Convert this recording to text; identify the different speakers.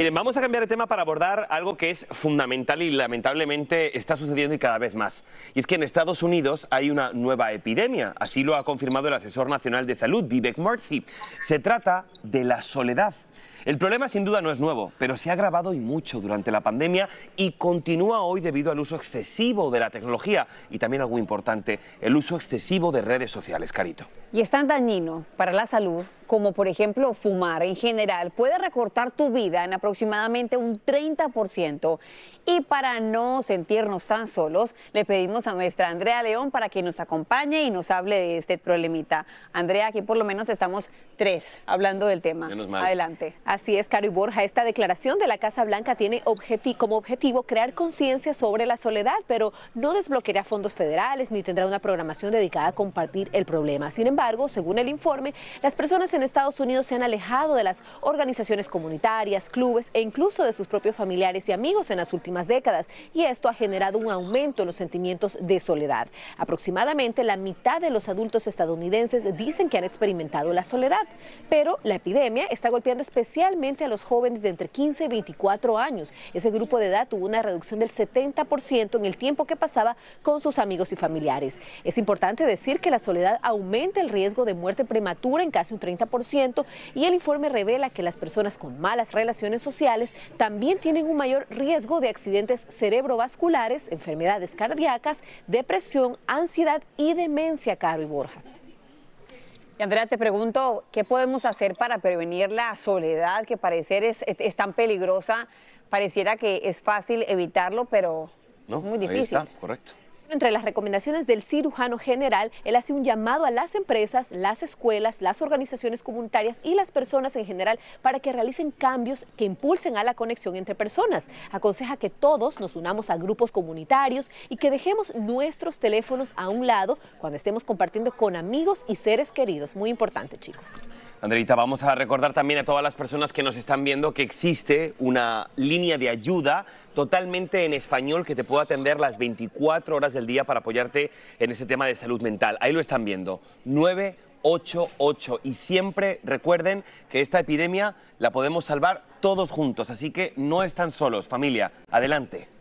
Speaker 1: Miren, vamos a cambiar de tema para abordar algo que es fundamental y lamentablemente está sucediendo y cada vez más. Y es que en Estados Unidos hay una nueva epidemia. Así lo ha confirmado el asesor nacional de salud, Vivek Murthy. Se trata de la soledad. El problema sin duda no es nuevo, pero se ha agravado y mucho durante la pandemia y continúa hoy debido al uso excesivo de la tecnología y también algo importante, el uso excesivo de redes sociales, Carito.
Speaker 2: Y es tan dañino para la salud como por ejemplo fumar en general, puede recortar tu vida en aproximadamente un 30%. Y para no sentirnos tan solos, le pedimos a nuestra Andrea León para que nos acompañe y nos hable de este problemita. Andrea, aquí por lo menos estamos tres hablando del tema. Menos Adelante.
Speaker 3: Así es, Caro y Borja. Esta declaración de la Casa Blanca tiene como objetivo crear conciencia sobre la soledad, pero no desbloqueará fondos federales ni tendrá una programación dedicada a compartir el problema. Sin embargo, según el informe, las personas en Estados Unidos se han alejado de las organizaciones comunitarias, clubes e incluso de sus propios familiares y amigos en las últimas décadas y esto ha generado un aumento en los sentimientos de soledad. Aproximadamente la mitad de los adultos estadounidenses dicen que han experimentado la soledad, pero la epidemia está golpeando especialmente a los jóvenes de entre 15 y 24 años. Ese grupo de edad tuvo una reducción del 70% en el tiempo que pasaba con sus amigos y familiares. Es importante decir que la soledad aumenta el riesgo de muerte prematura en casi un 30% y el informe revela que las personas con malas relaciones sociales también tienen un mayor riesgo de accidentes cerebrovasculares, enfermedades cardíacas, depresión, ansiedad y demencia, Caro y Borja.
Speaker 2: Y Andrea, te pregunto, ¿qué podemos hacer para prevenir la soledad que parecer es, es, tan
Speaker 3: peligrosa? Pareciera que es fácil evitarlo, pero
Speaker 1: es muy difícil. está, correcto.
Speaker 3: Entre las recomendaciones del cirujano general, él hace un llamado a las empresas, las escuelas, las organizaciones comunitarias y las personas en general para que realicen cambios que impulsen a la conexión entre personas. Aconseja que todos nos unamos a grupos comunitarios y que dejemos nuestros teléfonos a un lado cuando estemos compartiendo con amigos y seres queridos. Muy importante, chicos.
Speaker 1: Andreita, vamos a recordar también a todas las personas que nos están viendo que existe una línea de ayuda totalmente en español que te puedo atender las 24 horas del día para apoyarte en este tema de salud mental. Ahí lo están viendo. 988. Y siempre recuerden que esta epidemia la podemos salvar todos juntos, así que no están solos, familia. Adelante.